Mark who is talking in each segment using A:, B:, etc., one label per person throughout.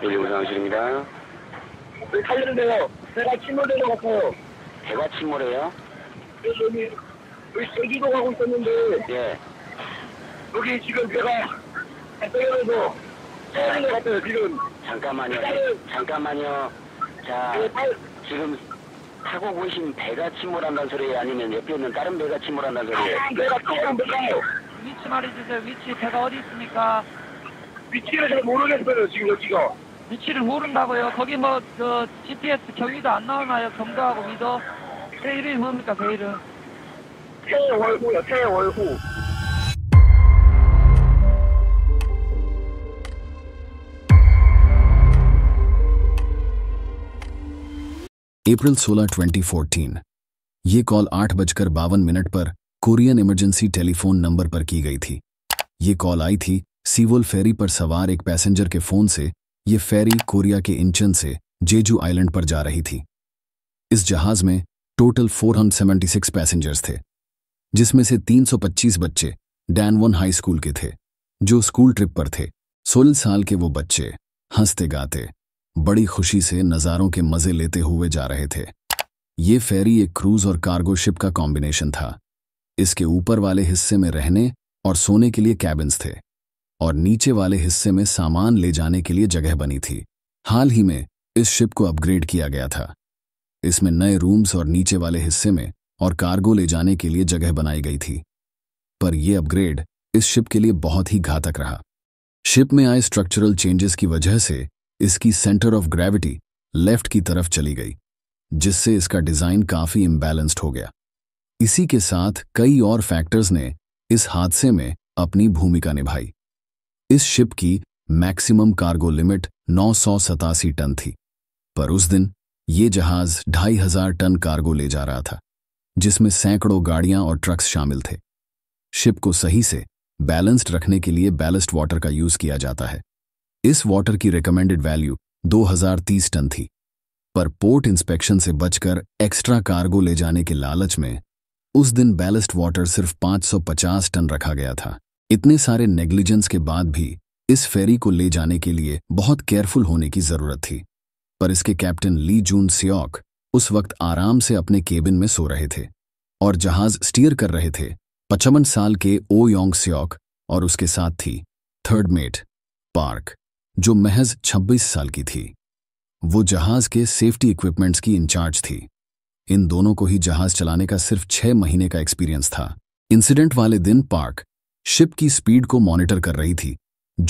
A: 119상실입니다. 네, 살려주세요. 제가 침몰되는 것 같아요. 배가 침몰해요? 네, 여기, 여기 제기도 가고 있었는데, 예. 여기 지금 배가 발생서떨어것 같아요, 지금. 잠깐만요. 잠깐만요. 자, 네, 빨리. 지금 타고 계신 배가 침몰한다는 소리 아니면 옆에 있는 다른 배가 침몰한다는 아, 소리예요? 아, 배가 조금 배가요. 위치 말해주세요. 위치 배가 어디 있습니까? 위치를 잘 모르겠어요, 지금 여기가. 위치를 모른다고요? 거기 뭐, 저, GPS 경위도 안 나오나요? 경도하고 위도? 제 이름이 뭡니까, 제 이름? 최월호요. 최월호. अप्रैल 16, 2014 ये call आठ बजकर बावन मिनट पर कोरियन इमरजेंसी टेलीफोन नंबर पर की गई थी ये कॉल आई थी सीवोल फेरी पर सवार एक पैसेंजर के फोन से ये फेरी कोरिया के इंचन से जेजू आइलैंड पर जा रही थी इस जहाज में टोटल 476 पैसेंजर्स थे जिसमें से 325 बच्चे डैनवन हाई स्कूल के थे जो स्कूल ट्रिप पर थे सोलह साल के वो बच्चे हंसते गाते बड़ी खुशी से नज़ारों के मज़े लेते हुए जा रहे थे ये फेरी एक क्रूज और कार्गो शिप का कॉम्बिनेशन था इसके ऊपर वाले हिस्से में रहने और सोने के लिए कैबिन्स थे और नीचे वाले हिस्से में सामान ले जाने के लिए जगह बनी थी हाल ही में इस शिप को अपग्रेड किया गया था इसमें नए रूम्स और नीचे वाले हिस्से में और कार्गो ले जाने के लिए जगह बनाई गई थी पर यह अपग्रेड इस शिप के लिए बहुत ही घातक रहा शिप में आए स्ट्रक्चरल चेंजेस की वजह से इसकी सेंटर ऑफ ग्रेविटी लेफ्ट की तरफ चली गई जिससे इसका डिज़ाइन काफ़ी इम्बैलेंस्ड हो गया इसी के साथ कई और फैक्टर्स ने इस हादसे में अपनी भूमिका निभाई इस शिप की मैक्सिमम कार्गो लिमिट नौ टन थी पर उस दिन ये जहाज ढाई हजार टन कार्गो ले जा रहा था जिसमें सैकड़ों गाड़ियां और ट्रक्स शामिल थे शिप को सही से बैलेंस्ड रखने के लिए बैलेंस्ड वाटर का यूज किया जाता है इस वाटर की रिकमेंडेड वैल्यू 2030 टन थी पर पोर्ट इंस्पेक्शन से बचकर एक्स्ट्रा कार्गो ले जाने के लालच में उस दिन बैलेस्ट वाटर सिर्फ 550 टन रखा गया था इतने सारे नेग्लिजेंस के बाद भी इस फेरी को ले जाने के लिए बहुत केयरफुल होने की जरूरत थी पर इसके कैप्टन ली जून सियोक उस वक्त आराम से अपने केबिन में सो रहे थे और जहाज स्टीयर कर रहे थे पचपन साल के ओ योंग सियोक और उसके साथ थी थर्ड मेट पार्क जो महज 26 साल की थी वो जहाज के सेफ्टी इक्विपमेंट्स की इंचार्ज थी इन दोनों को ही जहाज चलाने का सिर्फ छह महीने का एक्सपीरियंस था इंसिडेंट वाले दिन पार्क शिप की स्पीड को मॉनिटर कर रही थी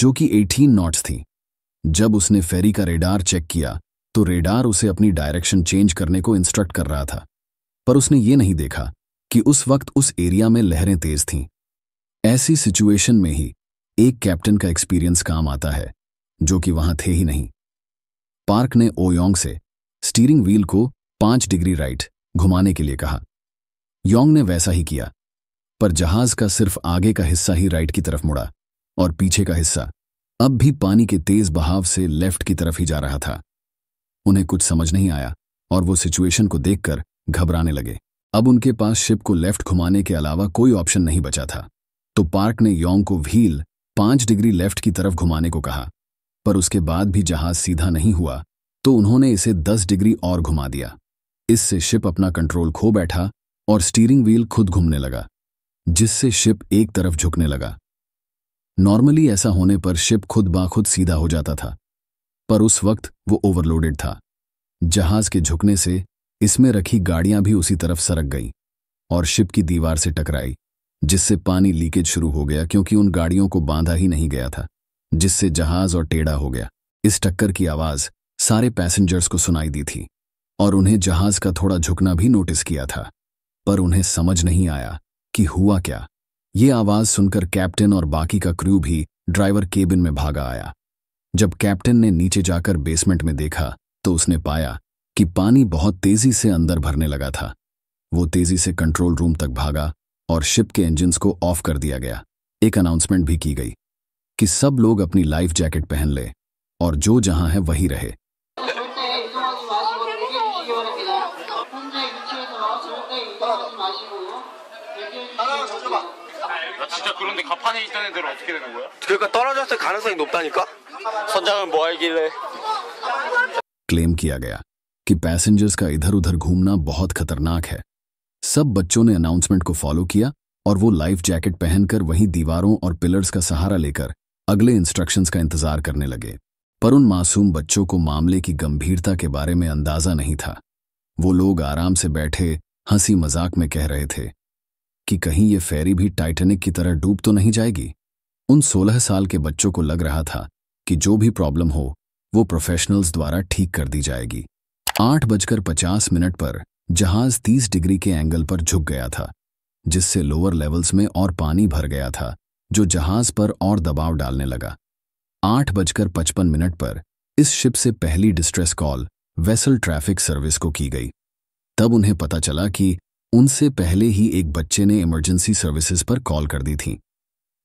A: जो कि 18 नॉट्स थी जब उसने फेरी का रेडार चेक किया तो रेडार उसे अपनी डायरेक्शन चेंज करने को इंस्ट्रक्ट कर रहा था पर उसने ये नहीं देखा कि उस वक्त उस एरिया में लहरें तेज थीं ऐसी सिचुएशन में ही एक कैप्टन का एक्सपीरियंस काम आता है जो कि वहां थे ही नहीं पार्क ने ओयोंग से स्टीयरिंग व्हील को पांच डिग्री राइट घुमाने के लिए कहा योंग ने वैसा ही किया पर जहाज का सिर्फ आगे का हिस्सा ही राइट की तरफ मुड़ा और पीछे का हिस्सा अब भी पानी के तेज बहाव से लेफ्ट की तरफ ही जा रहा था उन्हें कुछ समझ नहीं आया और वो सिचुएशन को देखकर घबराने लगे अब उनके पास शिप को लेफ्ट घुमाने के अलावा कोई ऑप्शन नहीं बचा था तो पार्क ने योंग को व्हील पांच डिग्री लेफ्ट की तरफ घुमाने को कहा पर उसके बाद भी जहाज सीधा नहीं हुआ तो उन्होंने इसे दस डिग्री और घुमा दिया इससे शिप अपना कंट्रोल खो बैठा और स्टीयरिंग व्हील खुद घूमने लगा जिससे शिप एक तरफ झुकने लगा नॉर्मली ऐसा होने पर शिप खुद बाखुद सीधा हो जाता था पर उस वक्त वो ओवरलोडेड था जहाज के झुकने से इसमें रखी गाड़ियां भी उसी तरफ सरक गईं और शिप की दीवार से टकराई जिससे पानी लीकेज शुरू हो गया क्योंकि उन गाड़ियों को बांधा ही नहीं गया था जिससे जहाज और टेढ़ा हो गया इस टक्कर की आवाज सारे पैसेंजर्स को सुनाई दी थी और उन्हें जहाज का थोड़ा झुकना भी नोटिस किया था पर उन्हें समझ नहीं आया कि हुआ क्या ये आवाज सुनकर कैप्टन और बाकी का क्रू भी ड्राइवर केबिन में भागा आया जब कैप्टन ने नीचे जाकर बेसमेंट में देखा तो उसने पाया कि पानी बहुत तेजी से अंदर भरने लगा था वो तेजी से कंट्रोल रूम तक भागा और शिप के इंजिन को ऑफ कर दिया गया एक अनाउंसमेंट भी की गई कि सब लोग अपनी लाइफ जैकेट पहन ले और जो जहां है वही रहे 판에 있던 애들은 어떻게 되는 거야? 그러니까 떨어졌을 가능성이 높다니까? 선장은 뭐 알길래? क्लेम किया गया कि पैसेंजर्स का इधर उधर घूमना बहुत खतरनाक है सब बच्चों ने अनाउंसमेंट को फॉलो किया और वो लाइफ जैकेट पहनकर वहीं दीवारों और पिलर्स का सहारा लेकर अगले इंस्ट्रक्शंस का इंतजार करने लगे पर उन मासूम बच्चों को मामले की गंभीरता के बारे में अंदाजा नहीं था वो लोग आराम से बैठे हंसी मजाक में कह रहे थे कि कहीं ये फेरी भी टाइटैनिक की तरह डूब तो नहीं जाएगी उन सोलह साल के बच्चों को लग रहा था कि जो भी प्रॉब्लम हो वो प्रोफेशनल्स द्वारा ठीक कर दी जाएगी आठ बजकर पचास मिनट पर जहाज तीस डिग्री के एंगल पर झुक गया था जिससे लोअर लेवल्स में और पानी भर गया था जो जहाज पर और दबाव डालने लगा आठ बजकर पचपन मिनट पर इस शिप से पहली distress call vessel traffic service को की गई तब उन्हें पता चला कि उनसे पहले ही एक बच्चे ने इमरजेंसी सर्विसेज पर कॉल कर दी थी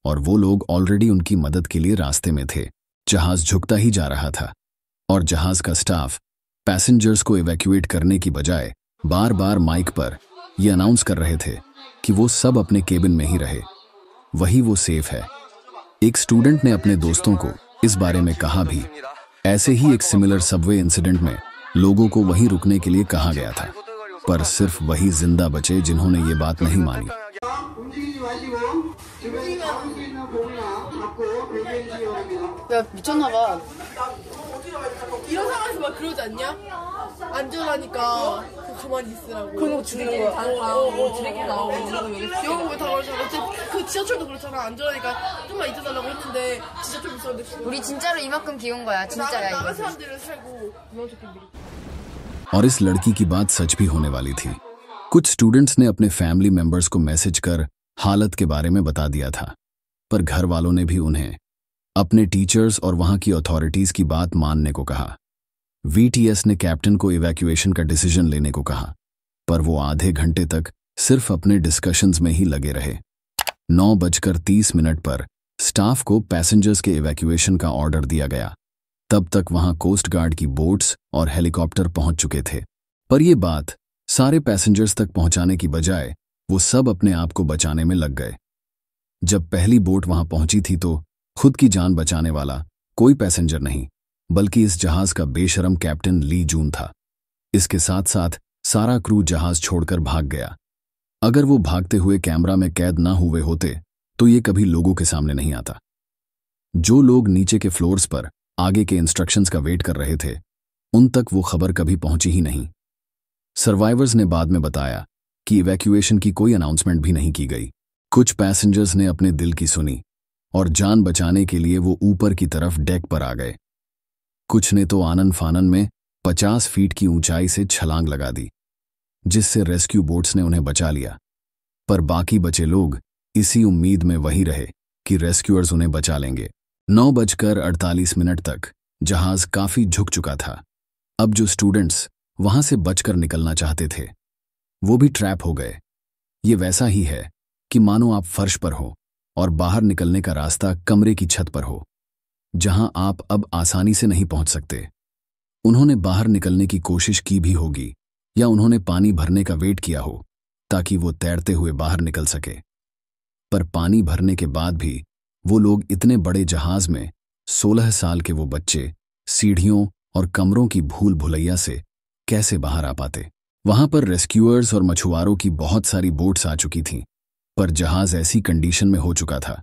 A: और वो लोग ऑलरेडी उनकी मदद के लिए रास्ते में थे जहाज झुकता ही जा रहा था और जहाज का स्टाफ पैसेंजर्स को इवैक्यूएट करने की बजाय बार बार माइक पर ये अनाउंस कर रहे थे कि वो सब अपने केबिन में ही रहे वही वो सेफ है एक स्टूडेंट ने अपने दोस्तों को इस बारे में कहा भी ऐसे ही एक सिमिलर सबवे इंसिडेंट में लोगों को वहीं रुकने के लिए कहा गया था पर सिर्फ वही जिंदा बचे जिन्होंने ये बात नहीं मानी 이런 상에서막하 나오고 이야 और इस लड़की की बात सच भी होने वाली थी कुछ स्टूडेंट्स ने अपने फैमिली मेंबर्स को मैसेज कर हालत के बारे में बता दिया था पर घर वालों ने भी उन्हें अपने टीचर्स और वहां की अथॉरिटीज की बात मानने को कहा वीटीएस ने कैप्टन को इवैक्यूएशन का डिसीजन लेने को कहा पर वो आधे घंटे तक सिर्फ अपने डिस्कशंस में ही लगे रहे नौ बजकर तीस मिनट पर स्टाफ को पैसेंजर्स के इवैक्यूएशन का ऑर्डर दिया गया तब तक वहां कोस्ट गार्ड की बोट्स और हेलीकॉप्टर पहुंच चुके थे पर यह बात सारे पैसेंजर्स तक पहुंचाने की बजाय वो सब अपने आप को बचाने में लग गए जब पहली बोट वहां पहुंची थी तो खुद की जान बचाने वाला कोई पैसेंजर नहीं बल्कि इस जहाज का बेशरम कैप्टन ली जून था इसके साथ साथ सारा क्रू जहाज छोड़कर भाग गया अगर वो भागते हुए कैमरा में कैद ना हुए होते तो ये कभी लोगों के सामने नहीं आता जो लोग नीचे के फ्लोर्स पर आगे के इंस्ट्रक्शंस का वेट कर रहे थे उन तक वो खबर कभी पहुंची ही नहीं सर्वाइवर्स ने बाद में बताया कि इवैक्यूएशन की कोई अनाउंसमेंट भी नहीं की गई कुछ पैसेंजर्स ने अपने दिल की सुनी और जान बचाने के लिए वो ऊपर की तरफ डेक पर आ गए कुछ ने तो आनन फानन में पचास फीट की ऊंचाई से छलांग लगा दी जिससे रेस्क्यू बोट्स ने उन्हें बचा लिया पर बाकी बचे लोग इसी उम्मीद में वहीं रहे कि रेस्क्यूअर्स उन्हें बचा लेंगे नौ बजकर अड़तालीस मिनट तक जहाज काफी झुक चुका था अब जो स्टूडेंट्स वहां से बचकर निकलना चाहते थे वो भी ट्रैप हो गए ये वैसा ही है कि मानो आप फर्श पर हो और बाहर निकलने का रास्ता कमरे की छत पर हो जहां आप अब आसानी से नहीं पहुंच सकते उन्होंने बाहर निकलने की कोशिश की भी होगी या उन्होंने पानी भरने का वेट किया हो ताकि वो तैरते हुए बाहर निकल सके पर पानी भरने के बाद भी वो लोग इतने बड़े जहाज में सोलह साल के वो बच्चे सीढ़ियों और कमरों की भूल भुलैया से कैसे बाहर आ पाते वहां पर रेस्क्यूअर्स और मछुआरों की बहुत सारी बोट्स आ चुकी थीं पर जहाज ऐसी कंडीशन में हो चुका था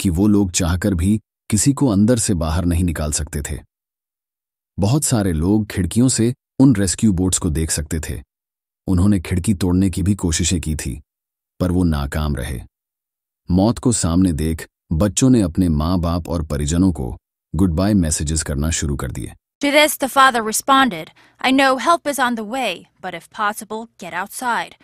A: कि वो लोग चाहकर भी किसी को अंदर से बाहर नहीं निकाल सकते थे बहुत सारे लोग खिड़कियों से उन रेस्क्यू बोट्स को देख सकते थे उन्होंने खिड़की तोड़ने की भी कोशिशें की थी पर वो नाकाम रहे मौत को सामने देख बच्चों ने अपने माँ बाप और परिजनों को गुड बाय मैसेजेस करना शुरू कर दिए To this, the father responded, I know help is on the way, but if possible, get outside.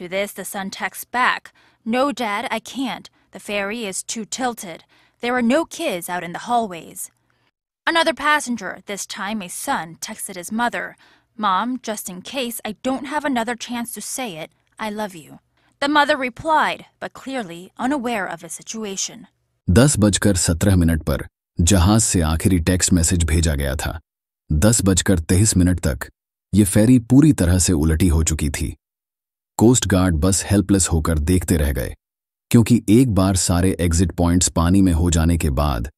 A: To this, the son texts back, No, Dad, I can't. The ferry is too tilted. There are no kids out in the hallways. Another passenger, this time a son, texted his mother, Mom, just in case I don't have another chance to say it, I love you. The mother replied, but clearly unaware of his situation. दस बजकर सत्रह minute पर जहाज से आखिरी text message भेजा गया था दस बजकर तेईस मिनट तक ये फेरी पूरी तरह से उलटी हो चुकी थी कोस्ट गार्ड बस हेल्पलेस होकर देखते रह गए क्योंकि एक बार सारे एग्जिट पॉइंट्स पानी में हो जाने के बाद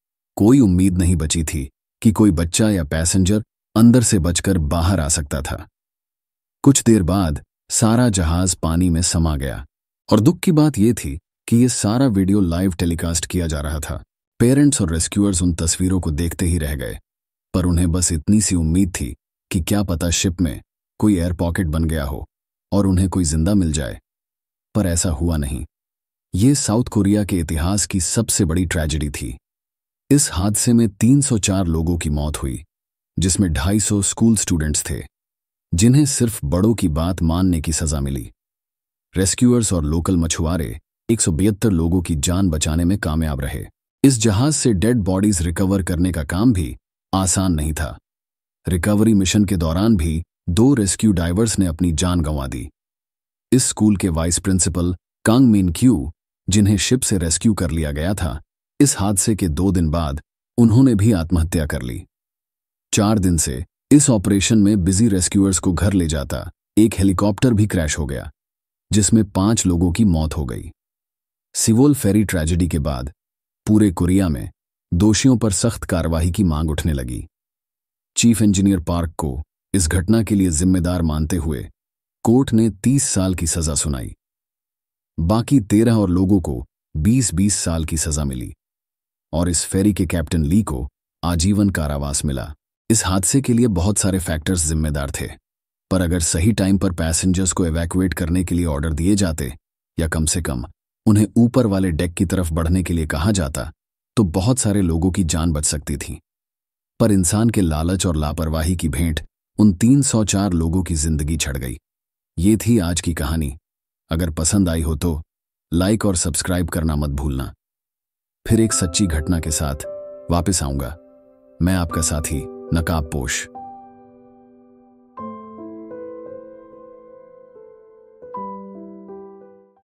A: कोई उम्मीद नहीं बची थी कि कोई बच्चा या पैसेंजर अंदर से बचकर बाहर आ सकता था कुछ देर बाद सारा जहाज पानी में समा गया और दुख की बात यह थी कि ये सारा वीडियो लाइव टेलीकास्ट किया जा रहा था पेरेंट्स और रेस्क्यूअर्स उन तस्वीरों को देखते ही रह गए पर उन्हें बस इतनी सी उम्मीद थी कि क्या पता शिप में कोई एयर पॉकेट बन गया हो और उन्हें कोई जिंदा मिल जाए पर ऐसा हुआ नहीं ये साउथ कोरिया के इतिहास की सबसे बड़ी ट्रेजेडी थी इस हादसे में 304 लोगों की मौत हुई जिसमें 250 स्कूल स्टूडेंट्स थे जिन्हें सिर्फ बड़ों की बात मानने की सजा मिली रेस्क्यूअर्स और लोकल मछुआरे एक लोगों की जान बचाने में कामयाब रहे इस जहाज से डेड बॉडीज रिकवर करने का काम भी आसान नहीं था रिकवरी मिशन के दौरान भी दो रेस्क्यू डाइवर्स ने अपनी जान गंवा दी इस स्कूल के vice principal Kang Min Kyu जिन्हें शिप से रेस्क्यू कर लिया गया था इस हादसे के दो दिन बाद उन्होंने भी आत्महत्या कर ली चार दिन से इस ऑपरेशन में बिजी रेस्क्यूअर्स को घर ले जाता एक हेलीकॉप्टर भी क्रैश हो गया जिसमें पांच लोगों की मौत हो गई सिवोल फेरी ट्रेजेडी के बाद पूरे कोरिया में दोषियों पर सख्त कार्रवाई की मांग उठने लगी चीफ इंजीनियर पार्क को इस घटना के लिए जिम्मेदार मानते हुए कोर्ट ने 30 साल की सजा सुनाई बाकी तेरह और लोगों को 20-20 साल की सजा मिली और इस फेरी के कैप्टन ली को आजीवन कारावास मिला इस हादसे के लिए बहुत सारे फैक्टर्स जिम्मेदार थे पर अगर सही टाइम पर पैसेंजर्स को एवैकुएट करने के लिए ऑर्डर दिए जाते या कम से कम उन्हें ऊपर वाले डेक की तरफ बढ़ने के लिए कहा जाता तो बहुत सारे लोगों की जान बच सकती थी पर इंसान के लालच और लापरवाही की भेंट उन 304 लोगों की जिंदगी छड़ गई ये थी आज की कहानी अगर पसंद आई हो तो लाइक और सब्सक्राइब करना मत भूलना फिर एक सच्ची घटना के साथ वापस आऊंगा मैं आपका साथी नकाबपोश